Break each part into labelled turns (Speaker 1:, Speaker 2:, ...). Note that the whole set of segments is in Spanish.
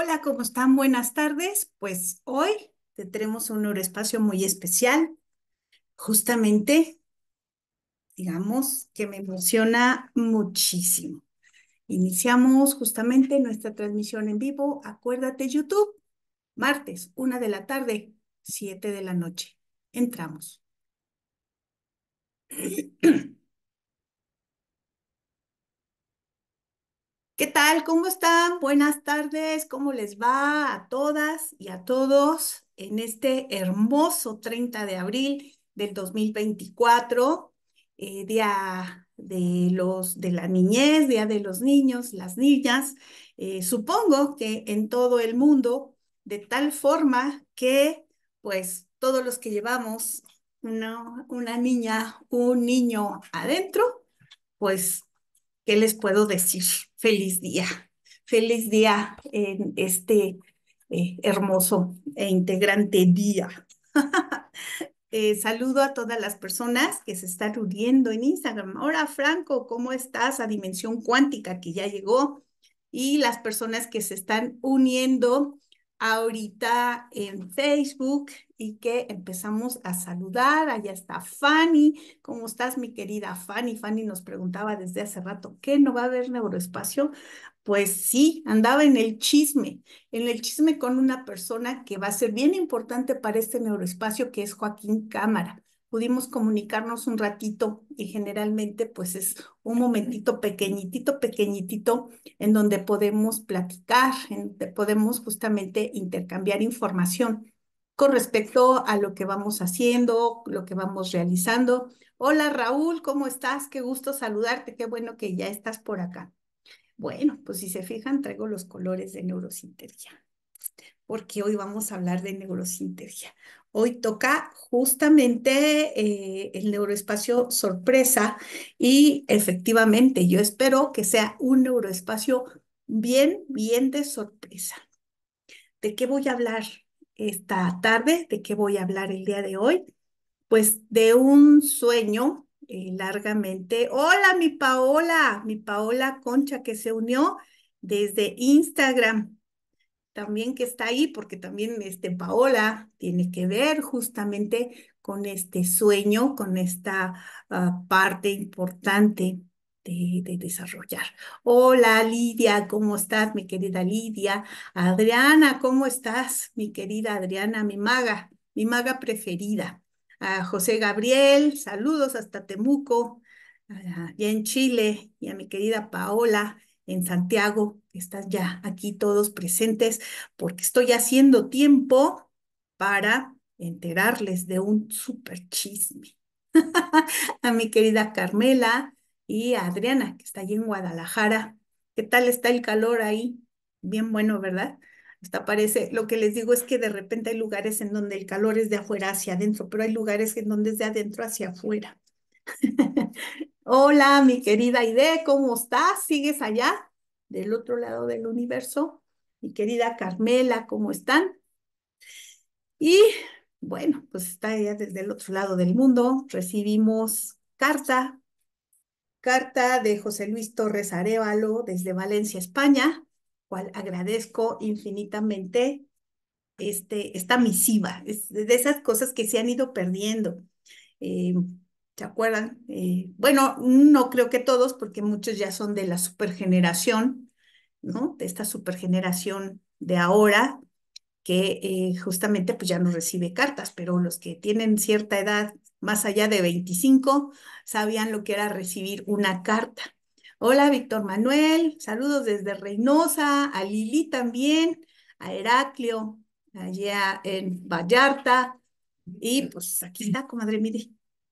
Speaker 1: Hola, ¿cómo están? Buenas tardes. Pues hoy tendremos un espacio muy especial. Justamente, digamos que me emociona muchísimo. Iniciamos justamente nuestra transmisión en vivo. Acuérdate, YouTube, martes, una de la tarde, siete de la noche. Entramos. ¿Qué tal? ¿Cómo están? Buenas tardes. ¿Cómo les va a todas y a todos en este hermoso 30 de abril del 2024, eh, día de los de la niñez, día de los niños, las niñas? Eh, supongo que en todo el mundo, de tal forma que, pues, todos los que llevamos una, una niña, un niño adentro, pues, ¿qué les puedo decir? feliz día, feliz día en este eh, hermoso e integrante día. Eh, saludo a todas las personas que se están uniendo en Instagram. Ahora, Franco, ¿cómo estás? A Dimensión Cuántica, que ya llegó. Y las personas que se están uniendo ahorita en Facebook y que empezamos a saludar. Allá está Fanny. ¿Cómo estás, mi querida Fanny? Fanny nos preguntaba desde hace rato, ¿qué no va a haber neuroespacio? Pues sí, andaba en el chisme, en el chisme con una persona que va a ser bien importante para este neuroespacio, que es Joaquín Cámara pudimos comunicarnos un ratito y generalmente pues es un momentito pequeñitito, pequeñitito en donde podemos platicar, podemos justamente intercambiar información con respecto a lo que vamos haciendo, lo que vamos realizando. Hola Raúl, ¿cómo estás? Qué gusto saludarte, qué bueno que ya estás por acá. Bueno, pues si se fijan, traigo los colores de neurosintería, porque hoy vamos a hablar de neurosintería. Hoy toca justamente eh, el neuroespacio sorpresa y efectivamente yo espero que sea un neuroespacio bien, bien de sorpresa. ¿De qué voy a hablar esta tarde? ¿De qué voy a hablar el día de hoy? Pues de un sueño eh, largamente. Hola, mi Paola, mi Paola Concha que se unió desde Instagram también que está ahí, porque también este, Paola tiene que ver justamente con este sueño, con esta ah, parte importante de, desarrollar. Hola Lidia, ¿cómo estás, mi querida Lidia? Adriana, ¿cómo estás, mi querida Adriana, mi maga, mi maga preferida? A José Gabriel, saludos hasta Temuco, ya en Chile, y a mi querida Paola, en Santiago, estás ya aquí todos presentes porque estoy haciendo tiempo para enterarles de un super chisme. a mi querida Carmela y a Adriana, que está allí en Guadalajara. ¿Qué tal está el calor ahí? Bien bueno, ¿verdad? Hasta parece, lo que les digo es que de repente hay lugares en donde el calor es de afuera hacia adentro, pero hay lugares en donde es de adentro hacia afuera. Hola, mi querida Ide, ¿cómo estás? ¿Sigues allá del otro lado del universo? Mi querida Carmela, ¿cómo están? Y bueno, pues está allá desde el otro lado del mundo. Recibimos carta, carta de José Luis Torres Arevalo desde Valencia, España, cual agradezco infinitamente este, esta misiva, de esas cosas que se han ido perdiendo. Em, ¿Se acuerdan? Eh, bueno, no creo que todos, porque muchos ya son de la supergeneración, ¿no? De esta supergeneración de ahora, que eh, justamente pues ya no recibe cartas, pero los que tienen cierta edad, más allá de 25, sabían lo que era recibir una carta. Hola, Víctor Manuel, saludos desde Reynosa, a Lili también, a Heraclio, allá en Vallarta, y pues aquí está, comadre, mire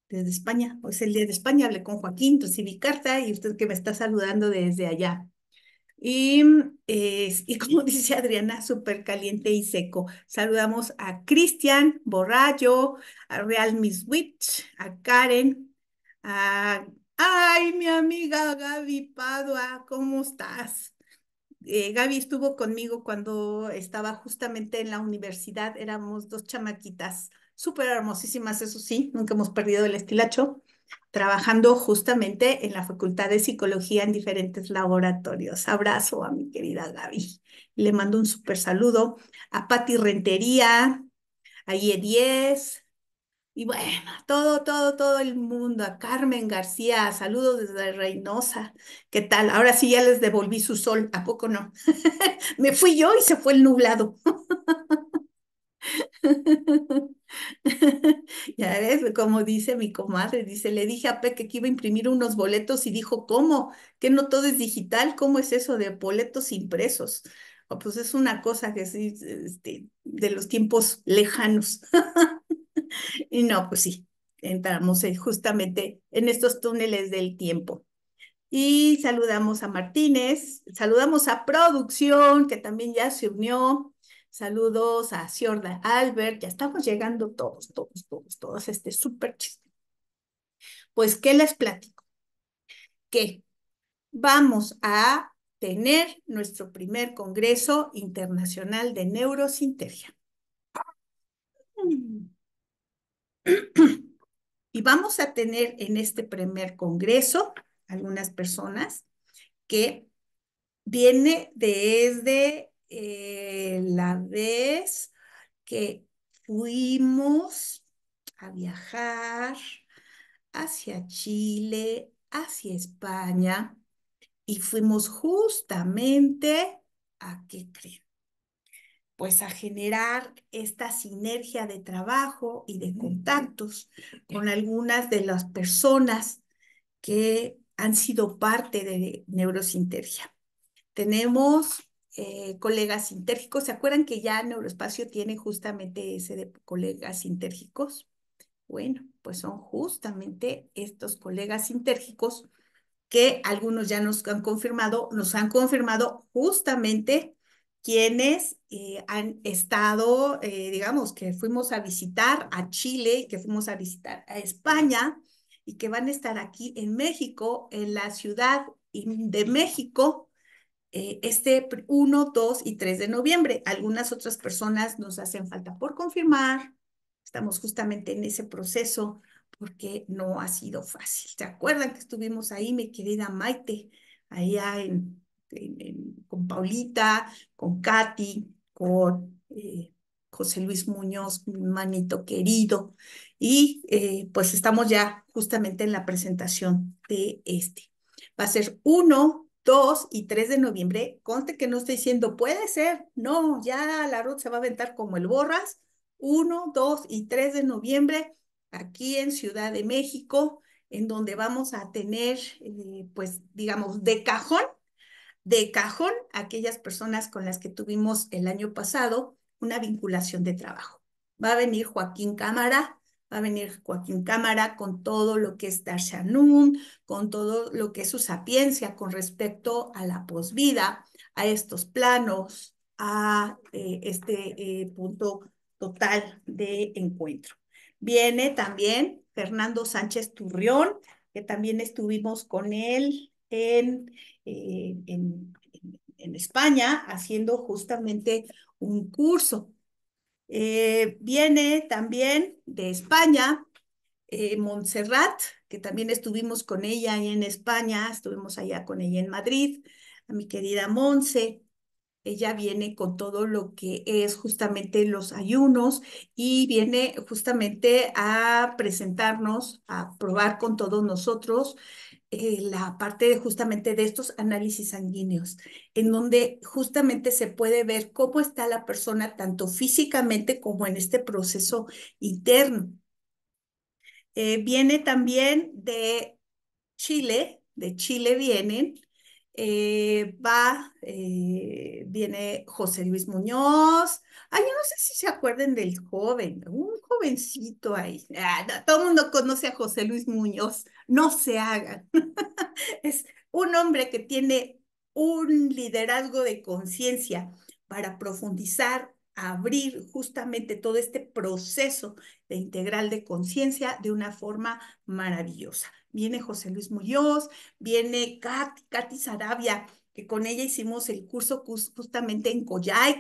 Speaker 1: desde España. pues es el día de España, hablé con Joaquín, recibí carta y usted que me está saludando desde allá. Y, mm, como dice Adriana, súper caliente y seco. Saludamos a Cristian Borrayo, a Real Miss Witch, a Karen, a... ¡Ay, mi amiga Gaby Padua! ¿Cómo estás? Eh, Gaby estuvo conmigo cuando estaba justamente en la universidad, éramos dos chamaquitas súper hermosísimas, eso sí, nunca hemos perdido el estilacho, trabajando justamente en la Facultad de Psicología en diferentes laboratorios. Abrazo a mi querida Gaby. Le mando un súper saludo a Patti Rentería, a IE10, y bueno, todo, todo, todo el mundo, a Carmen García, saludos desde Reynosa, ¿qué tal? Ahora sí ya les devolví su sol, ¿a poco no? Me fui yo y se fue el nublado. ya ves, como dice mi comadre, dice, le dije a Peque que iba a imprimir unos boletos y dijo, ¿cómo? ¿Que no todo es digital? ¿Cómo es eso de boletos impresos? Oh, pues es una cosa que sí, este, de los tiempos lejanos. y no, pues sí, entramos justamente en estos túneles del tiempo. Y saludamos a Martínez, saludamos a producción, que también ya se unió, Saludos a Ciorda Albert. Ya estamos llegando todos, todos, todos, todos. Este súper chiste. Pues, ¿qué les platico? Que vamos a tener nuestro primer Congreso Internacional de Neurosinteria. Y vamos a tener en este primer Congreso algunas personas que viene desde eh, la vez que fuimos a viajar hacia Chile, hacia España, y fuimos justamente a qué creen? Pues a generar esta sinergia de trabajo y de contactos con algunas de las personas que han sido parte de Neurosinergia. Tenemos eh, colegas sintérgicos. ¿Se acuerdan que ya Neuroespacio tiene justamente ese de colegas sintérgicos? Bueno, pues son justamente estos colegas sintérgicos que algunos ya nos han confirmado, nos han confirmado justamente quienes eh, han estado, eh, digamos, que fuimos a visitar a Chile, que fuimos a visitar a España y que van a estar aquí en México, en la Ciudad de México, eh, este 1, 2 y 3 de noviembre. Algunas otras personas nos hacen falta por confirmar. Estamos justamente en ese proceso porque no ha sido fácil. ¿Se acuerdan que estuvimos ahí, mi querida Maite, allá con Paulita, con Katy, con eh, José Luis Muñoz, mi manito querido? Y eh, pues estamos ya justamente en la presentación de este. Va a ser 1, 2 y 3 de noviembre, conste que no estoy diciendo, puede ser, no, ya la ruta se va a aventar como el Borras, 1, 2 y 3 de noviembre, aquí en Ciudad de México, en donde vamos a tener, eh, pues, digamos, de cajón, de cajón, aquellas personas con las que tuvimos el año pasado una vinculación de trabajo. Va a venir Joaquín Cámara, Va a venir Joaquín Cámara con todo lo que es Darshanun, con todo lo que es su sapiencia con respecto a la posvida, a estos planos, a eh, este eh, punto total de encuentro. Viene también Fernando Sánchez Turrión, que también estuvimos con él en, eh, en España haciendo justamente un curso eh, viene también de España, eh, Montserrat, que también estuvimos con ella en España, estuvimos allá con ella en Madrid, a mi querida Monse. Ella viene con todo lo que es justamente los ayunos y viene justamente a presentarnos, a probar con todos nosotros eh, la parte de, justamente de estos análisis sanguíneos, en donde justamente se puede ver cómo está la persona tanto físicamente como en este proceso interno. Eh, viene también de Chile, de Chile vienen, eh, eh, va, eh, viene José Luis Muñoz. Ay, yo no sé si se acuerden del joven, un jovencito ahí. Ah, todo el mundo conoce a José Luis Muñoz, no se hagan. es un hombre que tiene un liderazgo de conciencia para profundizar, abrir justamente todo este proceso de integral de conciencia de una forma maravillosa viene José Luis Muñoz, viene Katy, Katy Sarabia, que con ella hicimos el curso justamente en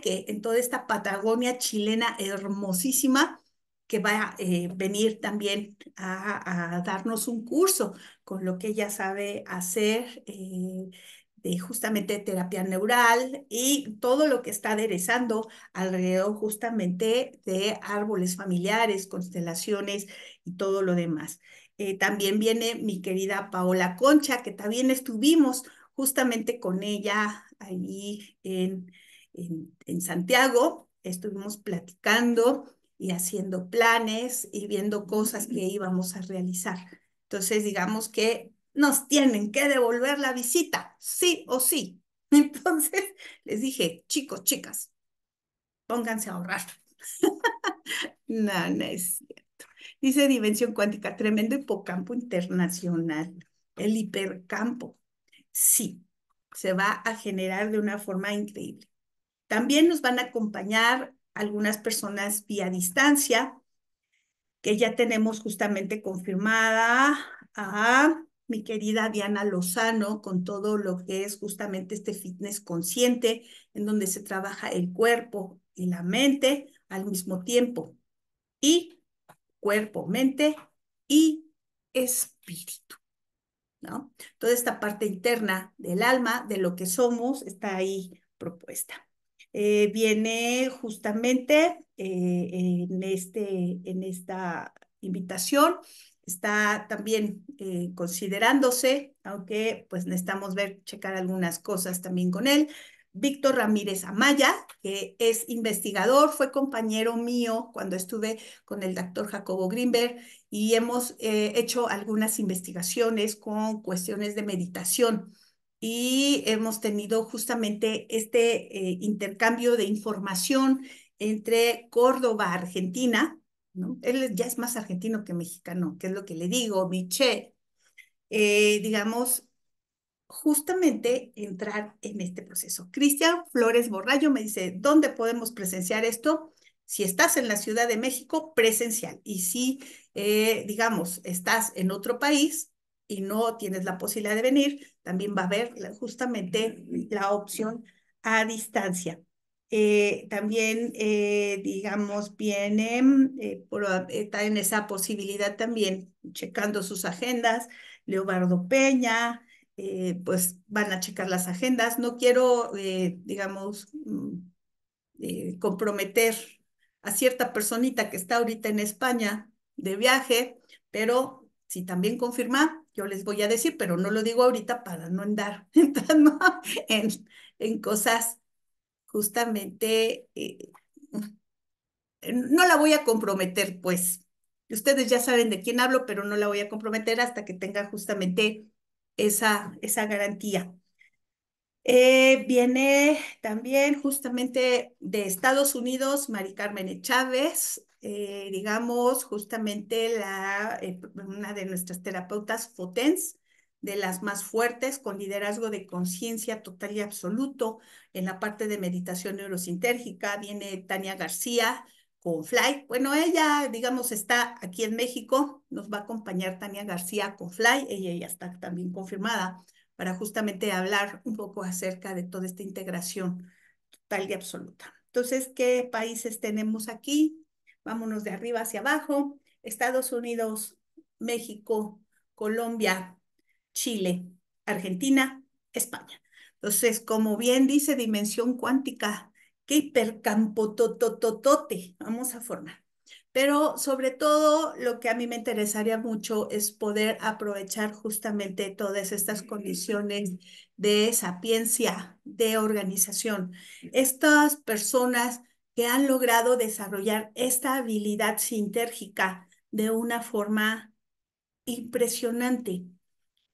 Speaker 1: que en toda esta Patagonia chilena hermosísima, que va a eh, venir también a, darnos un curso con lo que ella sabe hacer. Eh, de justamente terapia neural y todo lo que está aderezando alrededor justamente de árboles familiares, constelaciones y todo lo demás. Eh, también viene mi querida Paola Concha, que también estuvimos justamente con ella allí en, en Santiago. Estuvimos platicando y haciendo planes y viendo cosas que íbamos a realizar. Entonces, digamos que nos tienen que devolver la visita, sí o sí. Entonces, les dije, chicos, chicas, pónganse a ahorrar. no, no es cierto. Dice Dimensión Cuántica, tremendo hipocampo internacional, el hipercampo sí, se va a generar de una forma increíble. También nos van a acompañar algunas personas vía distancia, que ya tenemos justamente confirmada a mi querida Diana Lozano con todo lo que es justamente este fitness consciente, en donde se trabaja el cuerpo y la mente al mismo tiempo. Y cuerpo, mente y espíritu. ¿no? Toda esta parte interna del alma, de lo que somos, está ahí propuesta. Eh, viene justamente eh, en, este, en esta invitación, está también eh, considerándose, aunque pues necesitamos ver, checar algunas cosas también con él, Víctor Ramírez Amaya, que es investigador, fue compañero mío cuando estuve con el doctor Jacobo Grimberg y hemos eh, hecho algunas investigaciones con cuestiones de meditación y hemos tenido justamente este eh, intercambio de información entre Córdoba, Argentina, ¿no? él ya es más argentino que mexicano, que es lo que le digo, Miche, eh, digamos, justamente entrar en este proceso. Cristian Flores Borrayo me dice, ¿dónde podemos presenciar esto? Si estás en la Ciudad de México, presencial. Y si, eh, digamos, estás en otro país y no tienes la posibilidad de venir, también va a haber justamente la opción a distancia. Eh, también, eh, digamos, viene, está en esa posibilidad también, checando sus agendas, Leobardo Peña, eh, pues van a checar las agendas. No quiero, eh, digamos, mm, eh, comprometer a cierta personita que está ahorita en España de viaje, pero si también confirma, yo les voy a decir, pero no lo digo ahorita para no andar en, en cosas justamente, no la voy a comprometer, pues. Ustedes ya saben de quién hablo, pero no la voy a comprometer hasta que tenga justamente esa, esa garantía. Eh, viene también justamente de Estados Unidos, Mari Carmen Chávez, eh, digamos, justamente la, eh, una de nuestras terapeutas FOTENS, de las más fuertes, con liderazgo de conciencia total y absoluto en la parte de meditación neurosintérgica. Viene Tania García, con Fly. Bueno, ella, digamos, está aquí en México, nos va a acompañar Tania García con Fly, ella ya está también confirmada para justamente hablar un poco acerca de toda esta integración total y absoluta. Entonces, ¿qué países tenemos aquí? Vámonos de arriba hacia abajo. Estados Unidos, México, Colombia, Chile, Argentina, España. Entonces, como bien dice dimensión cuántica, qué hipercampotototote vamos a formar. Pero sobre todo lo que a mí me interesaría mucho es poder aprovechar justamente todas estas condiciones de sapiencia, de organización. Estas personas que han logrado desarrollar esta habilidad sintérgica de una forma impresionante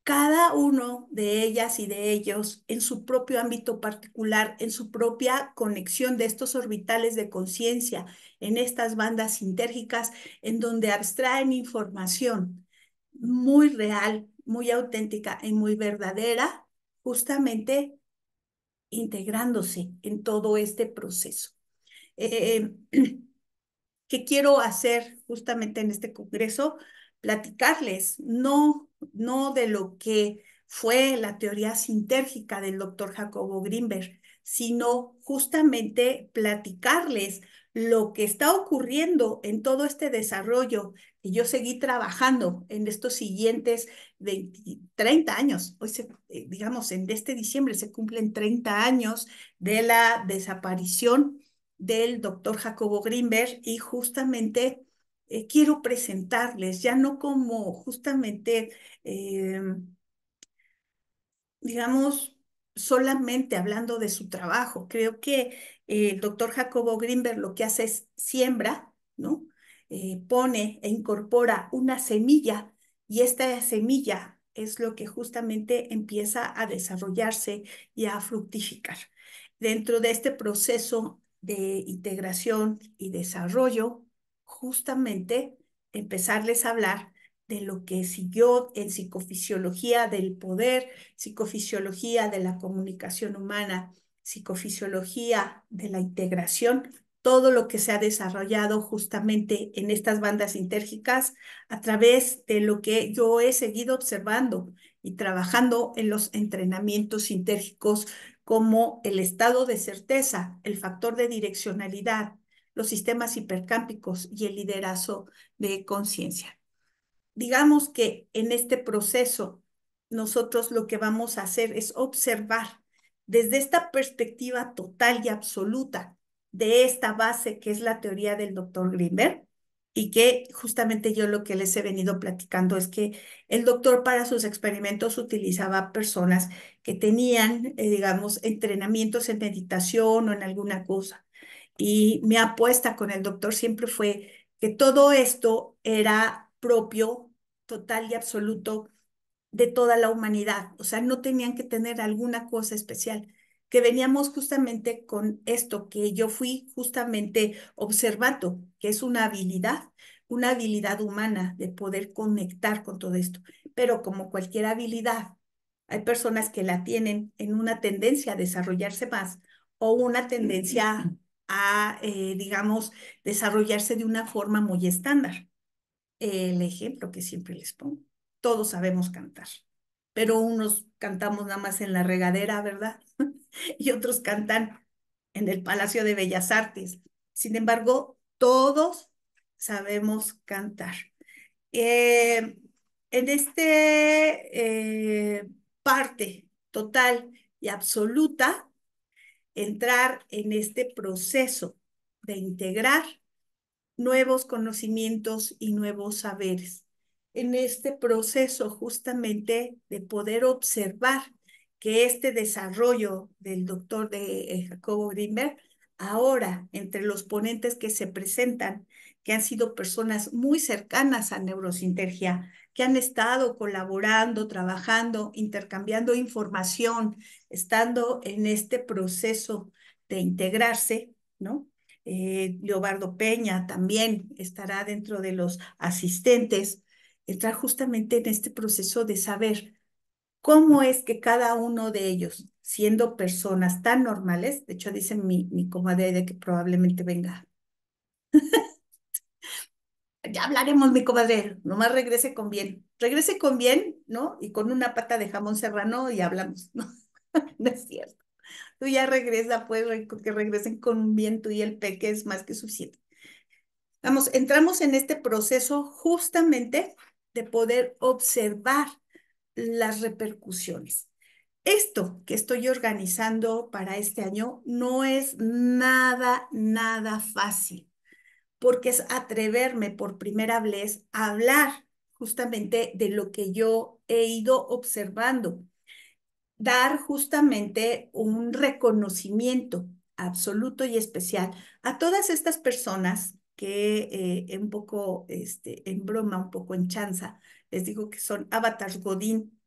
Speaker 1: cada uno de ellas y de ellos en su propio ámbito particular, en su propia conexión de estos orbitales de conciencia, en estas bandas sintérgicas, en donde abstraen información muy real, muy auténtica y muy verdadera, justamente integrándose en todo este proceso. Eh, ¿Qué quiero hacer justamente en este congreso? Platicarles, no no de lo que fue la teoría sintérgica del doctor Jacobo Grimberg, sino justamente platicarles lo que está ocurriendo en todo este desarrollo Y yo seguí trabajando en estos siguientes 30 años. Hoy, eh, digamos, en este diciembre se cumplen 30 años de la desaparición del doctor Jacobo Grimberg y justamente eh, quiero presentarles, ya no como justamente, eh, digamos, solamente hablando de su trabajo. Creo que eh, el doctor Jacobo Grimberg lo que hace es siembra, ¿no? pone e incorpora una semilla y esta semilla es lo que justamente empieza a desarrollarse y a fructificar. Dentro de este proceso de integración y desarrollo, justamente empezarles a hablar de lo que siguió en psicofisiología del poder, psicofisiología de la comunicación humana, psicofisiología de la integración, todo lo que se ha desarrollado justamente en estas bandas sintérgicas a través de lo que yo he seguido observando y trabajando en los entrenamientos sintérgicos como el estado de certeza, el factor de direccionalidad, los sistemas hipercámpicos y el liderazgo de conciencia. Digamos que en este proceso nosotros lo que vamos a hacer es observar desde esta perspectiva total y absoluta de esta base que es la teoría del doctor Grimberg y que justamente yo lo que les he venido platicando es que el doctor para sus experimentos utilizaba personas que tenían, eh, digamos, entrenamientos en meditación o en alguna cosa. Y mi apuesta con el doctor siempre fue que todo esto era propio, total y absoluto de toda la humanidad. O sea, no tenían que tener alguna cosa especial, que veníamos justamente con esto, que yo fui justamente observando, que es una habilidad, una habilidad humana de poder conectar con todo esto. Pero como cualquier habilidad, hay personas que la tienen en una tendencia a desarrollarse más o una mm. tendencia a, eh, digamos, desarrollarse de una forma muy estándar. El ejemplo que siempre les pongo, todos sabemos cantar, pero unos cantamos nada más en la regadera, ¿verdad? y otros cantan en el Palacio de Bellas Artes. Sin embargo, todos sabemos cantar. Eh, en este eh, parte total y absoluta entrar en este proceso de integrar nuevos conocimientos y nuevos saberes. En este proceso justamente de poder observar que este desarrollo del doctor de eh, Jacobo Grimberg, ahora entre los ponentes que se presentan que han sido personas muy cercanas a Neurosintergia, que han estado colaborando, trabajando, intercambiando información, estando en este proceso de integrarse, ¿no? Eh, Leobardo Peña también estará dentro de los asistentes, entrar justamente en este proceso de saber cómo es que cada uno de ellos, siendo personas tan normales, de hecho dice mi, mi comadre de que probablemente venga ya hablaremos, mi comadre, nomás regrese con bien. Regrese con bien, ¿no? Y con una pata de jamón serrano y hablamos, ¿no? no es cierto. Tú ya regresa, pues, que regresen con bien tú y el peque es más que suficiente. Vamos, entramos en este proceso justamente de poder observar las repercusiones. Esto que estoy organizando para este año no es nada, nada fácil porque es atreverme por primera vez a hablar justamente de lo que yo he ido observando, dar justamente un reconocimiento absoluto y especial a todas estas personas que un eh, poco este, en broma, un poco en chanza, les digo que son avatars Godín,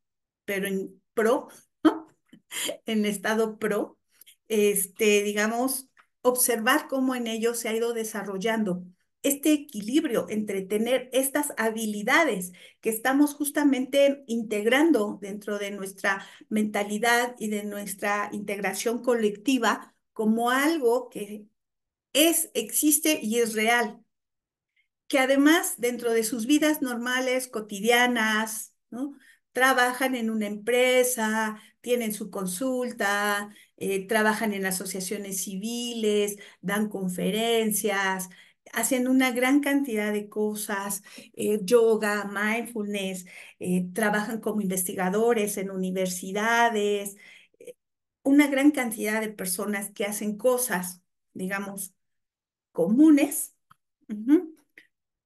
Speaker 1: pero en pro, en estado pro, este, digamos, observar cómo en ellos se ha ido desarrollando este equilibrio entre tener estas habilidades que estamos justamente integrando dentro de nuestra mentalidad y de nuestra integración colectiva como algo que es, existe y es real. Que además dentro de sus vidas normales, cotidianas, ¿no? trabajan en una empresa, tienen su consulta, eh, trabajan en asociaciones civiles, dan conferencias, hacen una gran cantidad de cosas, eh, yoga, mindfulness, eh, trabajan como investigadores en universidades, una gran cantidad de personas que hacen cosas, digamos, comunes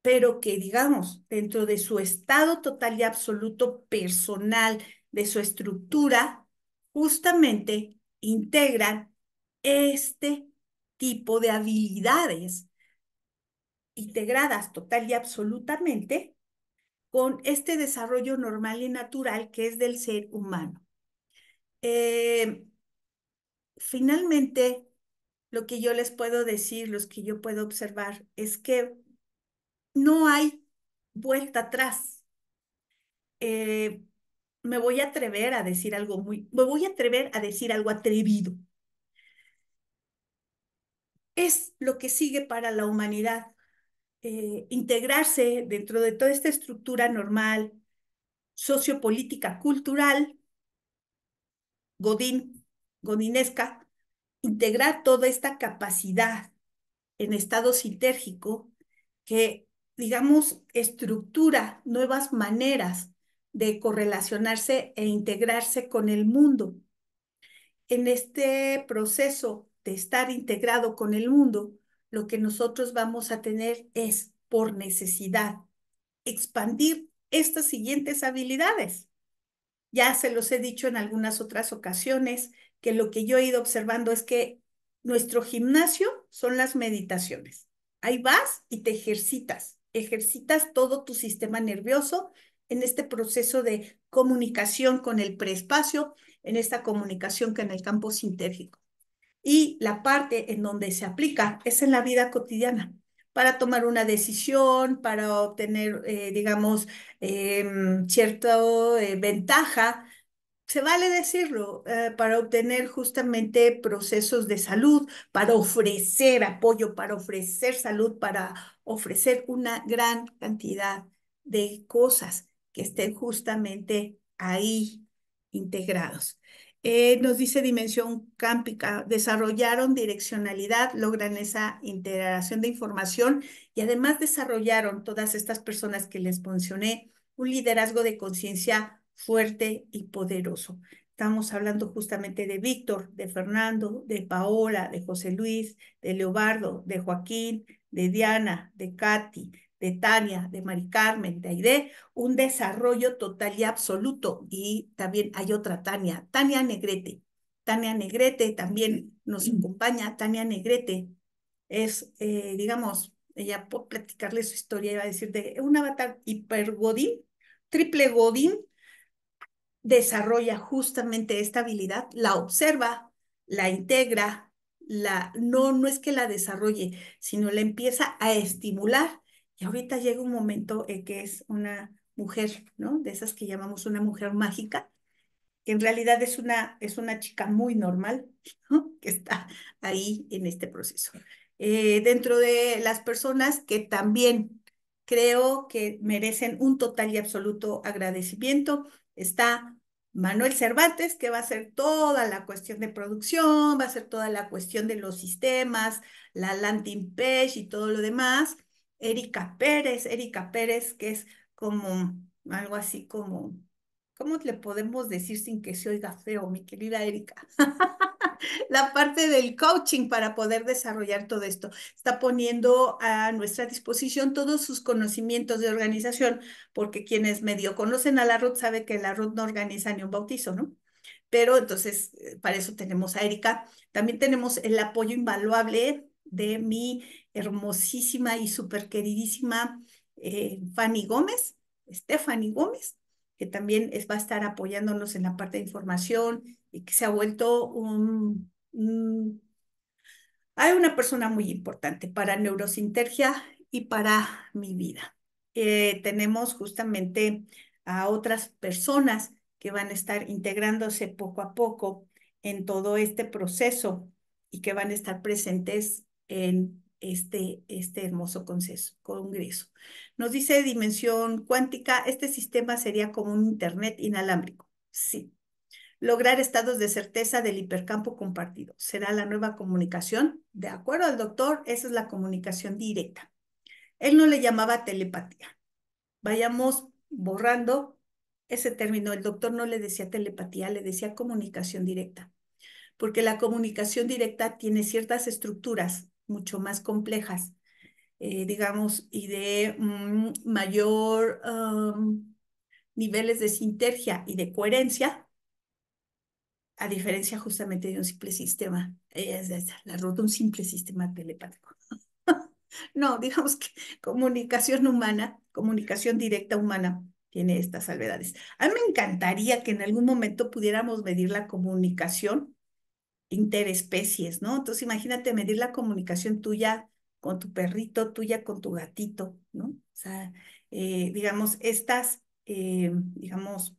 Speaker 1: pero que digamos, dentro de su estado total y absoluto personal, de su estructura, justamente integran este tipo de habilidades integradas total y absolutamente con este desarrollo normal y natural que es del ser humano. Eh, finalmente, lo que yo les puedo decir, los que yo puedo observar, es que no hay vuelta atrás. Eh, me voy a atrever a decir algo muy, me voy a atrever a decir algo atrevido. Es lo que sigue para la humanidad. Eh, integrarse dentro de toda esta estructura normal, sociopolítica, cultural, Godinesca, integrar toda esta capacidad en estado sintérgico que digamos, estructura, nuevas maneras de correlacionarse e integrarse con el mundo. En este proceso de estar integrado con el mundo, lo que nosotros vamos a tener es, por necesidad, expandir estas siguientes habilidades. Ya se los he dicho en algunas otras ocasiones que lo que yo he ido observando es que nuestro gimnasio son las meditaciones. Ahí vas y te ejercitas ejercitas todo tu sistema nervioso en este proceso de comunicación con el preespacio, en esta comunicación que en el campo sintético Y la parte en donde se aplica es en la vida cotidiana, para tomar una decisión, para obtener, eh, digamos, em, cierta eh, ventaja se vale decirlo, eh, para obtener justamente procesos de salud, para ofrecer apoyo, para ofrecer salud, para ofrecer una gran cantidad de cosas que estén justamente ahí integrados. Eh, nos dice dimensión cámpica, desarrollaron direccionalidad, logran esa integración de información y además desarrollaron todas estas personas que les mencioné un liderazgo de conciencia fuerte y poderoso. Estamos hablando justamente de Víctor, de Fernando, de Paola, de José Luis, de Leobardo, de Joaquín, de Diana, de Katy, de Tania, de Mari Carmen, de Aide, un desarrollo total y absoluto. Y también hay otra Tania, Tania Negrete. Tania Negrete también nos mm. acompaña. Tania Negrete es, eh, digamos, ella por platicarle su historia, iba a decir de un avatar hiper Godín, triple Godín, desarrolla justamente esta habilidad, la observa, la integra, la, no, no es que la desarrolle, sino la empieza a estimular. Y ahorita llega un momento en que es una mujer, ¿no? De esas que llamamos una mujer mágica, que en realidad es una, es una chica muy normal, ¿no? Que está ahí en este proceso. Eh, dentro de las personas que también creo que merecen un total y absoluto agradecimiento Está Manuel Cervantes, que va a hacer toda la cuestión de producción, va a hacer toda la cuestión de los sistemas, la landing page y todo lo demás. Erika Pérez, Erika Pérez, que es como algo así como, ¿cómo le podemos decir sin que se oiga feo, mi querida Erika? la parte del coaching para poder desarrollar todo esto. Está poniendo a nuestra disposición todos sus conocimientos de organización, porque quienes medio conocen a la RUT sabe que la RUT no organiza ni un bautizo, ¿no? Pero entonces, eh, para eso tenemos a Erika. También tenemos el apoyo invaluable de mi hermosísima y súper queridísima eh, Fanny Gómez, Stephanie Gómez, que también es, va a estar apoyándonos en la parte de información, y que se ha vuelto un, hay una persona muy importante para neurosintergia y para mi vida. Eh, tenemos justamente a otras personas que van a estar integrándose poco a poco en todo este proceso y que van a estar presentes en este, este hermoso congreso. Nos dice dimensión cuántica, este sistema sería como un Internet inalámbrico. Sí, lograr estados de certeza del hipercampo compartido. Será la nueva comunicación. De acuerdo al doctor, esa es la comunicación directa. Él no le llamaba telepatía. Vayamos borrando ese término. El doctor no le decía telepatía, le decía comunicación directa. Porque la comunicación directa tiene ciertas estructuras mucho más complejas, eh, digamos, y de mm, mayor niveles de sinergia y de coherencia a diferencia justamente de un simple sistema, es, la ruta, un simple sistema telepático. no, digamos que comunicación humana, comunicación directa humana tiene estas salvedades. A mí me encantaría que en algún momento pudiéramos medir la comunicación interespecies, ¿no? Entonces imagínate medir la comunicación tuya con tu perrito, tuya con tu gatito, ¿no? O sea, eh, digamos, estas, eh, digamos,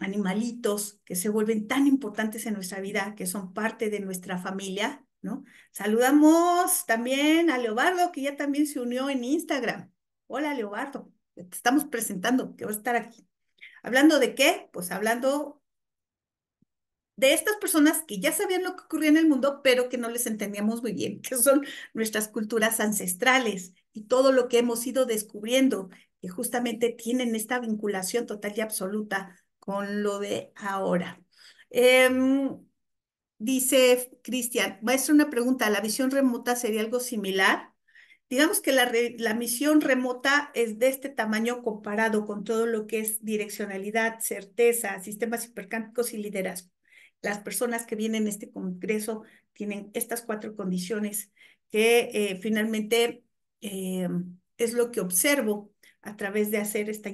Speaker 1: animalitos que se vuelven tan importantes en nuestra vida, que son parte de nuestra familia, ¿no? Saludamos también a Leobardo, que ya también se unió en Instagram. Hola, Leobardo, te estamos presentando, que va a estar aquí. ¿Hablando de qué? Pues hablando de estas personas que ya sabían lo que ocurría en el mundo, pero que no les entendíamos muy bien, que son nuestras culturas ancestrales y todo lo que hemos ido descubriendo, que justamente tienen esta vinculación total y absoluta con lo de ahora. Em, dice Cristian, maestra, una pregunta, ¿la visión remota sería algo similar? Digamos que la, misión remota es de este tamaño comparado con todo lo que es direccionalidad, certeza, sistemas hipercánticos y liderazgo. Las personas que vienen a este congreso tienen estas cuatro condiciones que eh, finalmente em, es lo que observo a través de hacer esta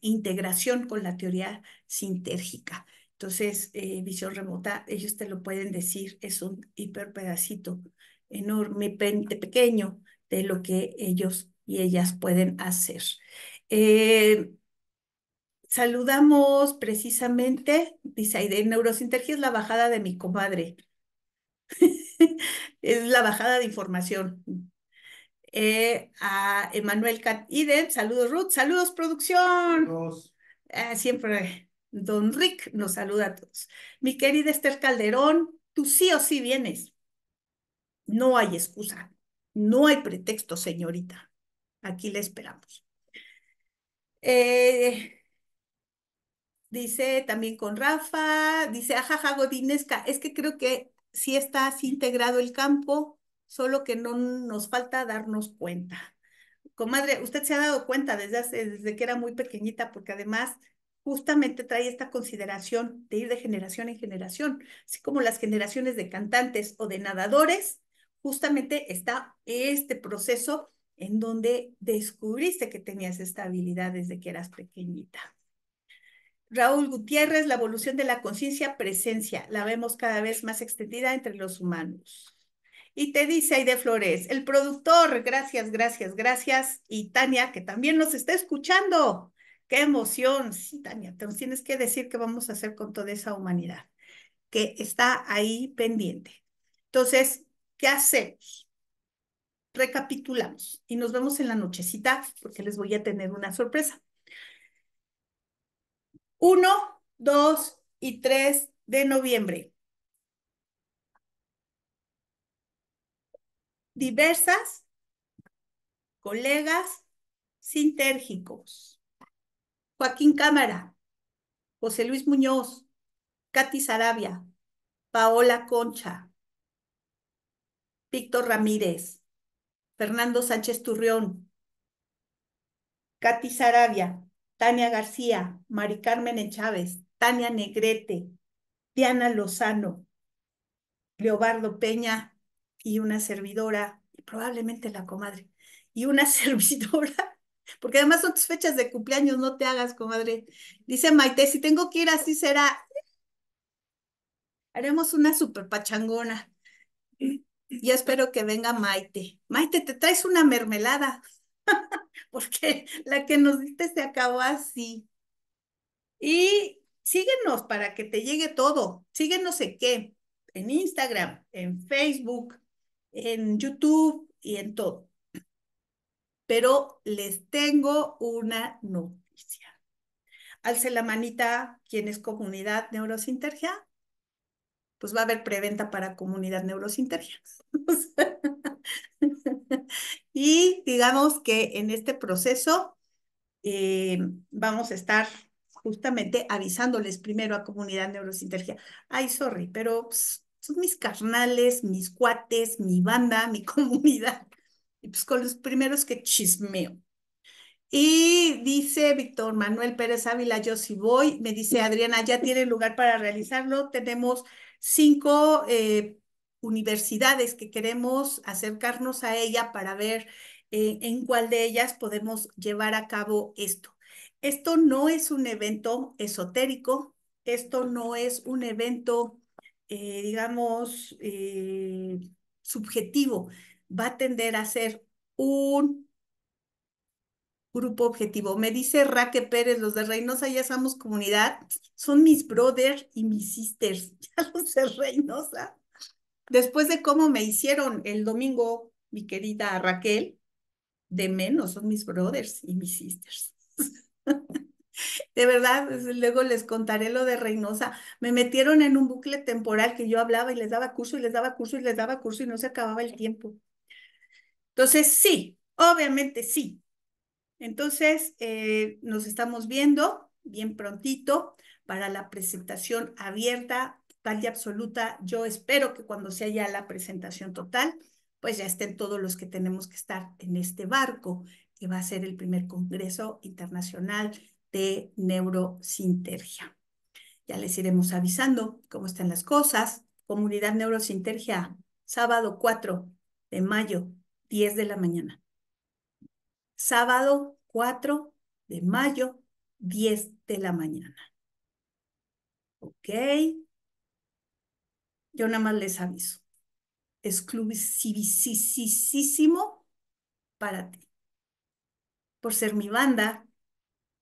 Speaker 1: integración con la teoría sintérgica. Entonces, eh, visión remota, ellos te lo pueden decir, es un hiper pedacito enorme, pequeño de lo que ellos y ellas pueden hacer. Eh, saludamos precisamente, dice Aide, neurosintergia es la bajada de mi comadre. es la bajada de información, eh, a Emanuel Cat Saludos, Ruth. Saludos, producción. Eh, siempre Don Rick nos saluda a todos. Mi querida Esther Calderón, tú sí o sí vienes. No hay excusa, no hay pretexto, señorita. Aquí le esperamos. Eh, dice también con Rafa, dice, ajaja, Godinesca, es que creo que si estás integrado el campo, solo que no nos falta darnos cuenta. Comadre, usted se ha dado cuenta desde, desde que era muy pequeñita, porque además justamente trae esta consideración de ir de generación en generación, así como las generaciones de cantantes o de nadadores, justamente está este proceso en donde descubriste que tenías esta habilidad desde que eras pequeñita. Raúl Gutiérrez, la evolución de la conciencia presencia, la vemos cada vez más extendida entre los humanos. Y te dice de Flores, el productor, gracias, gracias, gracias. Y Tania, que también nos está escuchando. ¡Qué emoción! Sí, Tania, te tienes que decir qué vamos a hacer con toda esa humanidad que está ahí pendiente. Entonces, ¿qué hacemos? Recapitulamos y nos vemos en la nochecita porque les voy a tener una sorpresa. Uno, dos y tres de noviembre diversas, colegas sintérgicos. Joaquín Cámara, José Luis Muñoz, Katy Sarabia, Paola Concha, Víctor Ramírez, Fernando Sánchez Turrión, Katy Sarabia, Tania García, Mari Carmen Chávez, Tania Negrete, Diana Lozano, Leobardo Peña, y una servidora, probablemente la comadre, y una servidora, porque además son tus fechas de cumpleaños, no te hagas, comadre. Dice Maite, si tengo que ir así será. Haremos una super pachangona. y espero que venga Maite. Maite, te traes una mermelada, porque la que nos diste se acabó así. Y síguenos para que te llegue todo. Síguenos en qué? En Instagram, en Facebook, en YouTube y en todo. Pero les tengo una noticia. Alce la manita quien es comunidad neurosintergia. Pues va a haber preventa para comunidad neurosintergia. y digamos que en este proceso eh, vamos a estar justamente avisándoles primero a comunidad neurosintergia. Ay, sorry, pero son mis carnales, mis cuates, mi banda, mi comunidad. Y pues con los primeros que chismeo. Y dice Víctor Manuel Pérez Ávila, yo sí voy. Me dice Adriana, ya tiene lugar para realizarlo. Tenemos cinco eh, universidades que queremos acercarnos a ella para ver eh, en cuál de ellas podemos llevar a cabo esto. Esto no es un evento esotérico, esto no es un evento eh, digamos, eh, subjetivo, va a tender a ser un grupo objetivo. Me dice Raque Pérez, los de Reynosa ya somos comunidad, son mis brothers y mis sisters, ya los de Reynosa. Después de cómo me hicieron el domingo, mi querida Raquel, de menos son mis brothers y mis sisters. De verdad, pues, luego les contaré lo de Reynosa. Me metieron en un bucle temporal que yo hablaba y les daba curso y les daba curso y les daba curso y no se acababa el tiempo. Entonces, sí, obviamente sí. Entonces, eh, nos estamos viendo bien prontito para la presentación abierta, tal y absoluta. Yo espero que cuando sea ya la presentación total, pues ya estén todos los que tenemos que estar en este barco, que va a ser el primer Congreso Internacional neurosintergia. Ya les iremos avisando cómo están las cosas. Comunidad Neurosintergia, sábado 4 de mayo, 10 de la mañana. Sábado 4 de mayo, 10 de la mañana. Ok. Yo nada más les aviso. Exclusivísimo para ti. Por ser mi banda,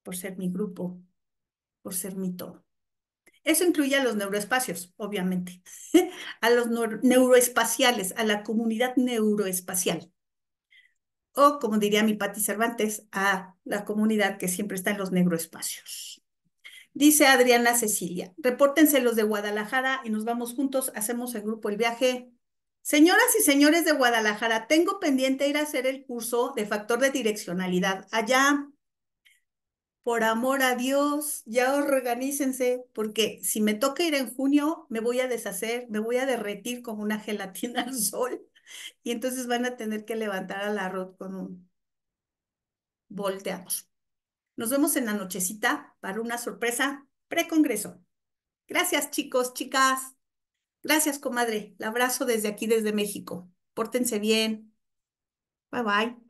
Speaker 1: por ser mi grupo, por ser mi todo. Eso incluye a los neuroespacios, obviamente, a los neuroespaciales, a la comunidad neuroespacial. O, como diría mi Patti Cervantes, a la comunidad que siempre está en los neuroespacios. Dice Adriana Cecilia, repórtense los de Guadalajara y nos vamos juntos, hacemos el grupo el viaje. Señoras y señores de Guadalajara, tengo pendiente ir a hacer el curso de factor de direccionalidad allá por amor a Dios, ya organícense, porque si me toca ir en junio, me voy a deshacer, me voy a derretir como una gelatina al sol. Y entonces van a tener que levantar al arroz con un volteamos. Nos vemos en la nochecita para una sorpresa precongreso. Gracias, chicos, chicas. Gracias, comadre. La abrazo desde aquí, desde México. Pórtense bien. Bye bye.